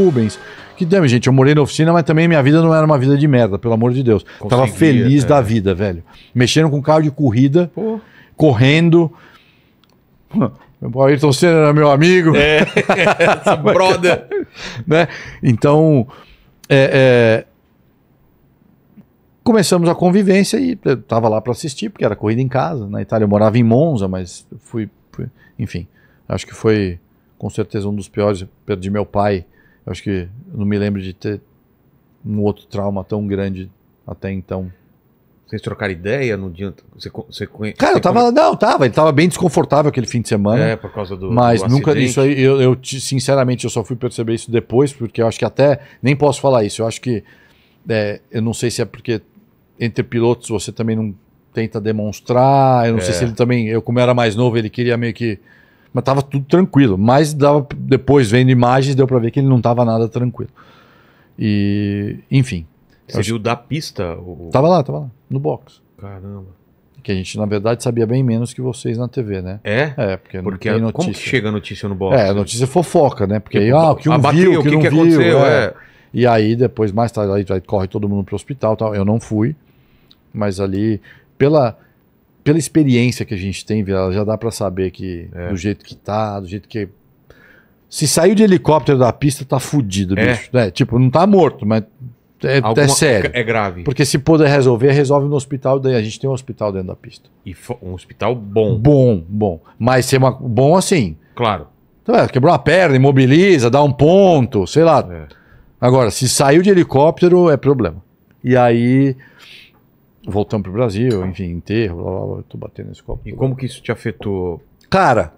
Rubens. Que dame, né, gente, eu morei na oficina, mas também minha vida não era uma vida de merda, pelo amor de Deus. Tava feliz é. da vida, velho. Mexendo com carro de corrida, correndo. O Ayrton Senna era meu amigo. É, brother. né? Então, é, é... começamos a convivência e eu tava lá para assistir, porque era corrida em casa. Na Itália eu morava em Monza, mas fui, fui... Enfim, acho que foi com certeza um dos piores. Perdi meu pai eu acho que não me lembro de ter um outro trauma tão grande até então. Vocês trocaram ideia no dia? Você, você conhe... Cara, eu tava. Não, tava. Ele tava bem desconfortável aquele fim de semana. É, por causa do. Mas do nunca. Acidente. Isso aí, eu, eu, sinceramente, eu só fui perceber isso depois, porque eu acho que até. Nem posso falar isso. Eu acho que. É, eu não sei se é porque entre pilotos você também não tenta demonstrar. Eu não é. sei se é. ele também. Eu, como era mais novo, ele queria meio que mas tava tudo tranquilo. Mas dava, depois, vendo imagens, deu para ver que ele não tava nada tranquilo. E, enfim. Você viu da pista? Ou... Tava lá, tava lá, no box. Caramba. Que a gente, na verdade, sabia bem menos que vocês na TV, né? É? É, porque, porque não tem notícia. Como que chega a notícia no box? É, a né? notícia é fofoca, né? Porque, aí, ah, o que um abateu, ah, viu, o que, que, não que aconteceu, viu, é. é. E aí, depois, mais tarde, aí, aí corre todo mundo pro hospital tal. Eu não fui, mas ali, pela pela experiência que a gente tem, já dá para saber que é. do jeito que tá, do jeito que. Se saiu de helicóptero da pista, tá fudido, é. bicho. É, tipo, não tá morto, mas é, é Alguma, é sério. É grave. Porque se puder resolver, resolve no hospital. Daí a gente tem um hospital dentro da pista. E um hospital bom. Bom, bom. Mas ser uma, bom assim. Claro. Então, é, quebrou a perna, imobiliza, dá um ponto, sei lá. É. Agora, se saiu de helicóptero, é problema. E aí Voltando para o Brasil, enfim, enterro, blá, blá, blá, tô batendo esse copo. E como que isso te afetou? Cara,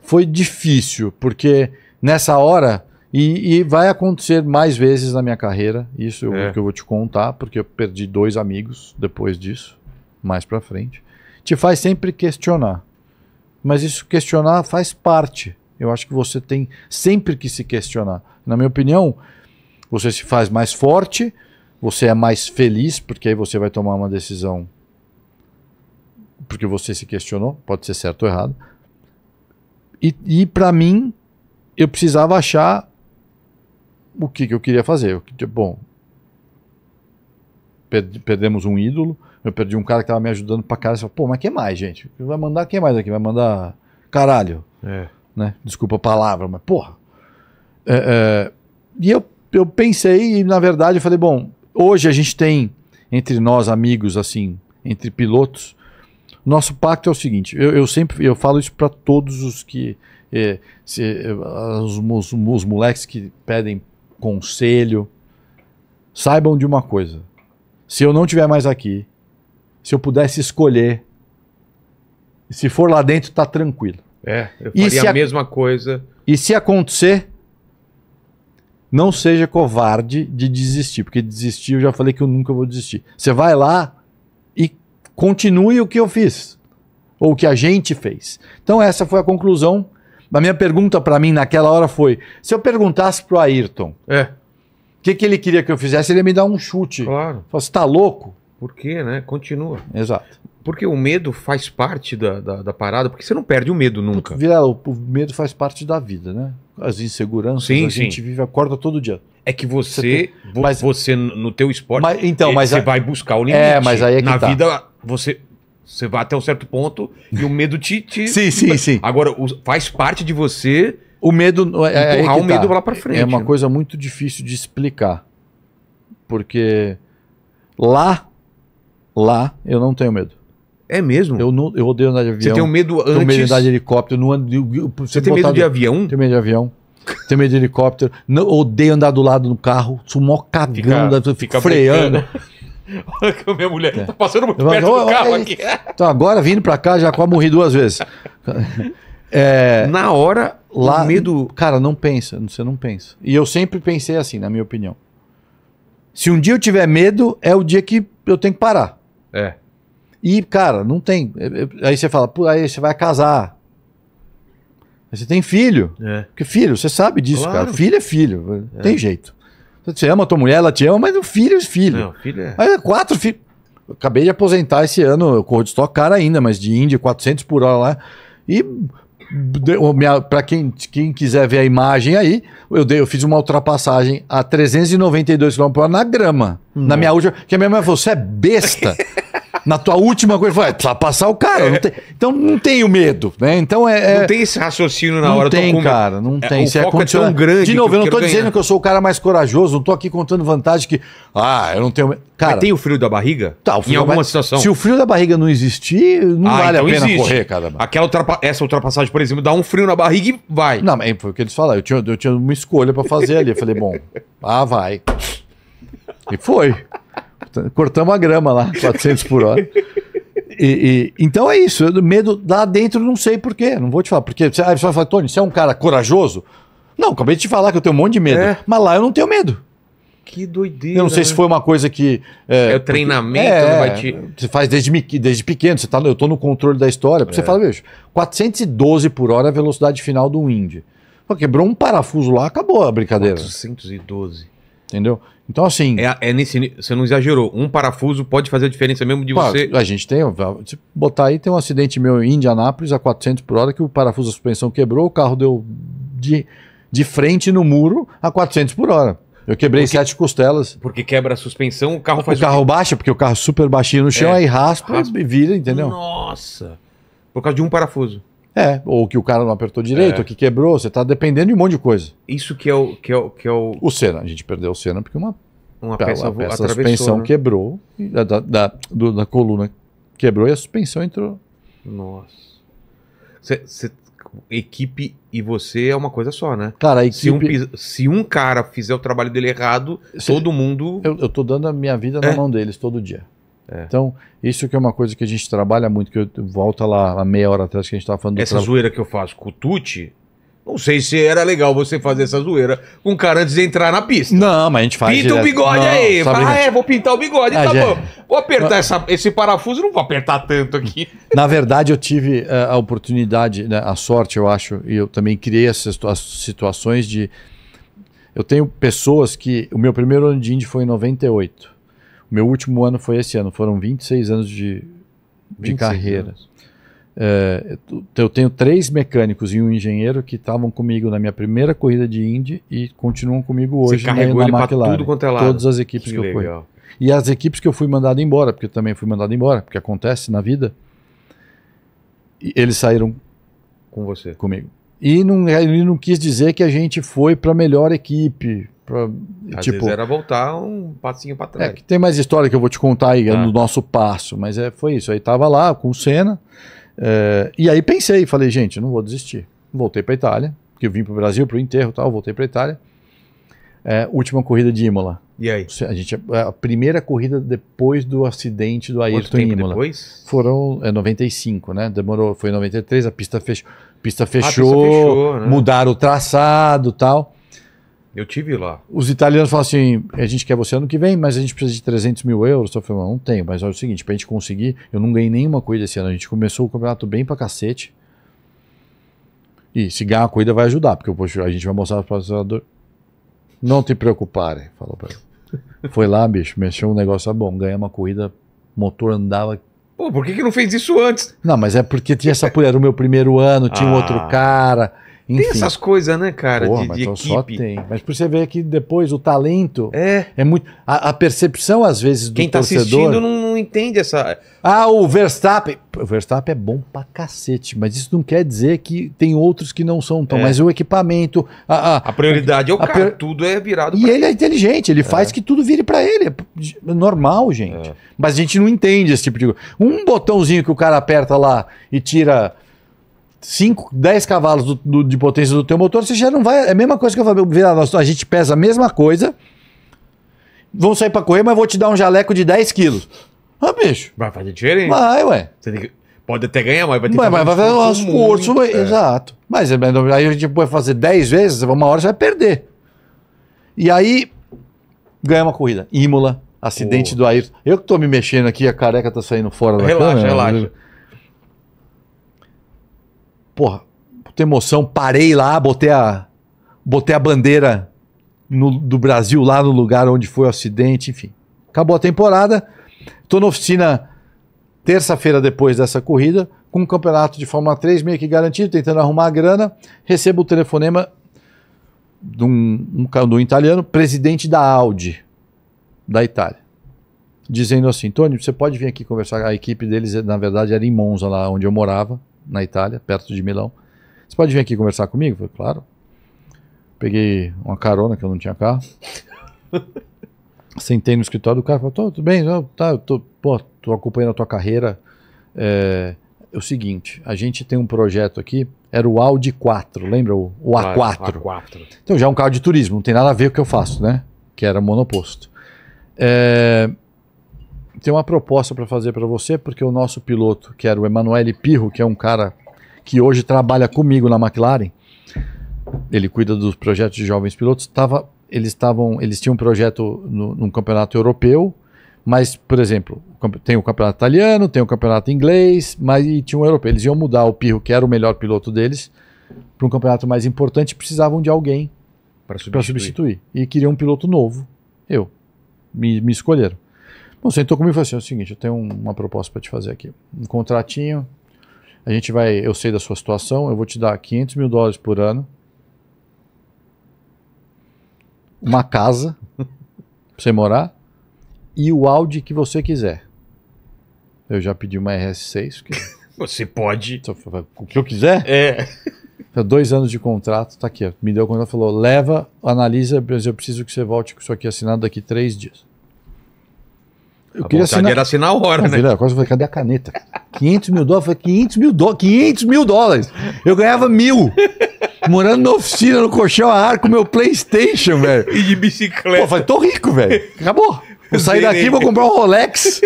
foi difícil, porque nessa hora, e, e vai acontecer mais vezes na minha carreira, isso eu, é. que eu vou te contar, porque eu perdi dois amigos depois disso, mais para frente, te faz sempre questionar. Mas isso questionar faz parte. Eu acho que você tem sempre que se questionar. Na minha opinião, você se faz mais forte, você é mais feliz, porque aí você vai tomar uma decisão porque você se questionou, pode ser certo ou errado. E, e para mim, eu precisava achar o que, que eu queria fazer. bom, perdemos um ídolo, eu perdi um cara que estava me ajudando pra cara. Falei, Pô, mas que mais, gente? Vai mandar quem mais aqui? Vai mandar caralho. É. Né? Desculpa a palavra, mas porra. É, é, e eu, eu pensei e, na verdade, eu falei, bom, Hoje a gente tem entre nós amigos assim, entre pilotos, nosso pacto é o seguinte. Eu, eu sempre eu falo isso para todos os que eh, se, eh, os, os, os moleques que pedem conselho, saibam de uma coisa. Se eu não tiver mais aqui, se eu pudesse escolher, se for lá dentro, tá tranquilo. É, eu faria a, a mesma coisa. E se acontecer, não seja covarde de desistir, porque desistir eu já falei que eu nunca vou desistir. Você vai lá e continue o que eu fiz, ou o que a gente fez. Então, essa foi a conclusão. A minha pergunta para mim naquela hora foi: se eu perguntasse para é. o Ayrton o É, que, que ele queria que eu fizesse, ele ia me dar um chute. claro. Falei, você tá louco? Por quê, né? Continua. Exato. Porque o medo faz parte da, da, da parada, porque você não perde o medo nunca. Vira, é, o, o medo faz parte da vida, né? As inseguranças, sim, a sim. gente vive, acorda todo dia. É que você, você, tem, mas, você no teu esporte, mas, então, é, mas você a, vai buscar o limite. É, mas aí é que Na tá. vida, você, você vai até um certo ponto e o medo te... te sim, sim, sim. Agora, o, faz parte de você... O medo... É, é empurrar é o medo tá. lá pra frente. É uma né? coisa muito difícil de explicar. Porque lá, lá, eu não tenho medo. É mesmo? Eu, não, eu odeio andar de avião. Você tem um medo antes? Tenho medo de andar de helicóptero. Não ando, você tem medo de avião? Tenho medo de avião. tenho medo de helicóptero. Não, odeio andar do lado do carro. Sou mó Fica, fica freando. Olha que minha mulher é. tá passando muito perto do carro é aqui. Então agora vindo pra cá já quase morri duas vezes. É, na hora, lá, o medo... Cara, não pensa. Você não pensa. E eu sempre pensei assim, na minha opinião. Se um dia eu tiver medo, é o dia que eu tenho que parar. É. E, cara, não tem. É, é, aí você fala, por aí você vai casar. Aí você tem filho. É. Porque filho, você sabe disso, claro. cara. Filho é filho. É. Tem jeito. Então, você ama a tua mulher, ela te ama, mas o filho é filho. Não, filho é... Aí é quatro filhos. Acabei de aposentar esse ano, eu corro de estoque cara ainda, mas de Índia, 400 por hora lá. E para quem, quem quiser ver a imagem aí, eu, dei, eu fiz uma ultrapassagem a 392 km por hora na grama. Hum. Na minha última. Que a minha mãe falou: você é besta. na tua última coisa, vai, precisa passar o cara. Não é. tem, então não tenho medo, né? Então é. é não tem esse raciocínio na não hora. Tem, com... cara, não é, tem. cara, Se tem. foco é tão grande. De novo, eu não estou dizendo que eu sou o cara mais corajoso, não estou aqui contando vantagem que. Ah, eu não tenho medo. Cara, Mas tem o frio da barriga? Tá, o frio em alguma situação. Se o frio da barriga não existir, não ah, vale então a pena existe. correr, cara. Aquela ultrapa... Essa ultrapassagem, por exemplo, dá um frio na barriga e vai. Não, mas foi o que eles falaram. Eu tinha, eu tinha uma escolha para fazer ali. Eu falei, bom, ah, vai. E foi cortamos a grama lá, 400 por hora. E, e, então é isso. Eu, medo lá dentro, não sei porquê. Não vou te falar. Porque você, aí você vai falar, Tony, você é um cara corajoso? Não, acabei de te falar que eu tenho um monte de medo. É. Mas lá eu não tenho medo. Que doideira. Eu não sei se né? foi uma coisa que. É, é o treinamento, é, te... Você faz desde, desde pequeno, você tá, eu estou no controle da história. Você é. fala, veja, 412 por hora é a velocidade final do Indy. Quebrou um parafuso lá, acabou a brincadeira. 412. Entendeu? Então, assim. É, é nesse, você não exagerou. Um parafuso pode fazer a diferença mesmo de pá, você. A gente tem. Se botar aí, tem um acidente meu em Indianápolis a 400 por hora que o parafuso da suspensão quebrou, o carro deu de, de frente no muro a 400 por hora. Eu quebrei porque, sete costelas. Porque quebra a suspensão, o carro faz. O carro o baixa, porque o carro é super baixinho no chão, é, aí raspa, raspa e vira, entendeu? Nossa! Por causa de um parafuso. É, ou que o cara não apertou direito, é. ou que quebrou, você está dependendo de um monte de coisa. Isso que é o. Que é o, que é o... o Senna, a gente perdeu o Senna porque uma, uma peça, uma peça suspensão né? quebrou, da, da, da, do, da, coluna quebrou e a suspensão entrou. Nossa. Cê, cê, equipe e você é uma coisa só, né? Cara, equipe... se, um, se um cara fizer o trabalho dele errado, cê, todo mundo. Eu, eu tô dando a minha vida é. na mão deles todo dia. É. Então, isso que é uma coisa que a gente trabalha muito, que eu volto lá a meia hora atrás que a gente estava falando. Essa tra... zoeira que eu faço com o Tucci, não sei se era legal você fazer essa zoeira com um cara antes de entrar na pista. Não, mas a gente faz. Pinta direto. o bigode não, aí. Fala, ah, é, vou pintar o bigode. Ah, tá já... bom. É. Vou apertar essa, esse parafuso, não vou apertar tanto aqui. Na verdade, eu tive uh, a oportunidade, né, a sorte, eu acho, e eu também criei essas situações de. Eu tenho pessoas que. O meu primeiro ano de Indy foi em 98. Meu último ano foi esse ano, foram 26 anos de, de carreira. Anos. É, eu tenho três mecânicos e um engenheiro que estavam comigo na minha primeira corrida de Indy e continuam comigo hoje Você carregou na, na McLaren. Tudo quanto é lado. Todas as equipes que, que eu fui. E as equipes que eu fui mandado embora, porque eu também fui mandado embora, porque acontece na vida. eles saíram com você, comigo. E não, e não quis dizer que a gente foi para a melhor equipe. Pra, Às tipo, vezes era voltar um passinho para é, trás. É, que tem mais história que eu vou te contar aí, é ah. no nosso passo, mas é, foi isso. Aí tava lá com o Senna, é, e aí pensei, falei, gente, não vou desistir. Voltei para Itália, porque eu vim para o Brasil, para o enterro e tal, voltei para Itália. É, última corrida de Imola. E aí? A, gente, é, a primeira corrida depois do acidente do Ayrton Quanto tempo Imola. Depois? Foram é, 95, né? Demorou, foi 93, ah, a pista fechou. Pista fechou, pista fechou né? mudaram o traçado tal. Eu tive lá. Os italianos falam assim: a gente quer você ano que vem, mas a gente precisa de 300 mil euros. Eu falei, não tenho, mas olha o seguinte: para a gente conseguir, eu não ganhei nenhuma corrida esse ano. A gente começou o campeonato bem pra cacete. E se ganhar a corrida vai ajudar, porque poxa, a gente vai mostrar para o patrocinador. Não te preocuparem, falou pra ele. Foi lá, bicho, mexeu um negócio, bom, ganhamos uma corrida, motor andava Pô, por que, que não fez isso antes? Não, mas é porque tinha essa. Era o meu primeiro ano, tinha ah. um outro ah. cara. Enfim. Tem essas coisas, né, cara? Porra, de, de então equipe. só tem. Mas por você ver que depois o talento é, é muito. A, a percepção, às vezes, do Quem tá assistindo não, não, entende essa. Ah, o Verstappen. O Verstappen é bom pra cacete, mas isso não quer dizer que tem outros que não são tão. É. Mas o equipamento. A, a, a prioridade é o cara, per... tudo é virado E ele, ele é inteligente, ele é. faz que tudo vire para ele. É, é normal, gente. É. Mas a gente não entende esse tipo de coisa. Um botãozinho que o cara aperta lá e tira 5, 10 cavalos do, do, de potência do teu motor, você já não vai. É a mesma coisa que eu falei, a gente pesa a mesma coisa. Vão sair para correr, mas vou te dar um jaleco de 10 quilos. Ah, bicho. Vai fazer diferente. Vai, ué. Você tem que, pode até ganhar, mas vai ter mas, que fazer vai, um esforço. Né? é. Exato. É, mas aí a gente pode fazer 10 vezes, uma hora você vai perder. E aí, ganha uma corrida. Imola, acidente oh. do Ayrton. Eu que tô me mexendo aqui, a careca tá saindo fora relaxa, da câmera. Relaxa, relaxa. Né? porra, puta emoção, parei lá, botei a, botei a bandeira no, do Brasil lá no lugar onde foi o acidente, enfim. Acabou a temporada, tô na oficina terça-feira depois dessa corrida, com o campeonato de Fórmula 3 meio que garantido, tentando arrumar a grana, recebo o telefonema de um, um, de um italiano, presidente da Audi, da Itália dizendo assim: Tony, você pode vir aqui conversar. A equipe deles, na verdade, era em Monza, lá onde eu morava na Itália, perto de Milão. Você pode vir aqui conversar comigo? Falei, claro. Peguei uma carona, que eu não tinha carro. Sentei no escritório do cara, falei, tudo bem, tá, eu tô, pô, tô acompanhando a tua carreira. É, é, o seguinte, a gente tem um projeto aqui, era o Audi 4, lembra? O, o A4. A4. Então já é um carro de turismo, não tem nada a ver com o que eu faço, né? Que era monoposto. É, tem uma proposta para fazer para você, porque o nosso piloto, que era o Emanuele Pirro, que é um cara que hoje trabalha comigo na McLaren, ele cuida dos projetos de jovens pilotos, tava, eles, tavam, eles tinham um projeto no, num campeonato europeu, mas, por exemplo, tem o campeonato italiano, tem o campeonato inglês, mas e tinha um europeu. Eles iam mudar o Pirro, que era o melhor piloto deles, para um campeonato mais importante, precisavam de alguém para substituir. substituir. E queriam um piloto novo. Eu. Me, me escolheram. Bom, sentou comigo e falou assim: é o seguinte, eu tenho uma proposta para te fazer aqui. Um contratinho, a gente vai, eu sei da sua situação, eu vou te dar 500 mil dólares por ano, uma casa pra você morar e o Audi que você quiser. Eu já pedi uma RS6. Porque... Você pode. O que eu quiser? É. Dois anos de contrato, tá aqui. Me deu quando ela falou: leva, analisa, mas eu preciso que você volte com isso aqui assinado daqui três dias. Eu a tá queria assinar... era assinar a hora, né? Eu quase falei, cadê a caneta? 500 mil dólares? falei, 500 mil, do... 500 mil dólares! Eu ganhava mil! Morando na oficina, no colchão a ar, com meu Playstation, velho. E de bicicleta. Pô, falei, tô rico, velho. Acabou. Vou sair daqui, vou comprar um Rolex,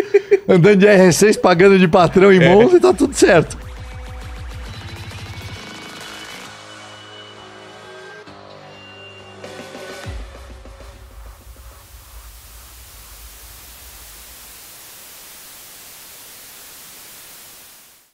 andando de R6, pagando de patrão em é. Monza é. e tá tudo certo.